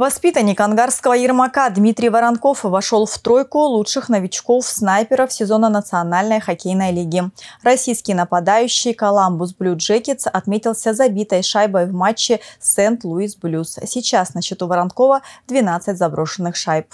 Воспитанник ангарского Ермака Дмитрий Воронков вошел в тройку лучших новичков-снайперов сезона Национальной хоккейной лиги. Российский нападающий Коламбус Блю Джекетс отметился забитой шайбой в матче Сент-Луис Блюз. Сейчас на счету Воронкова 12 заброшенных шайб.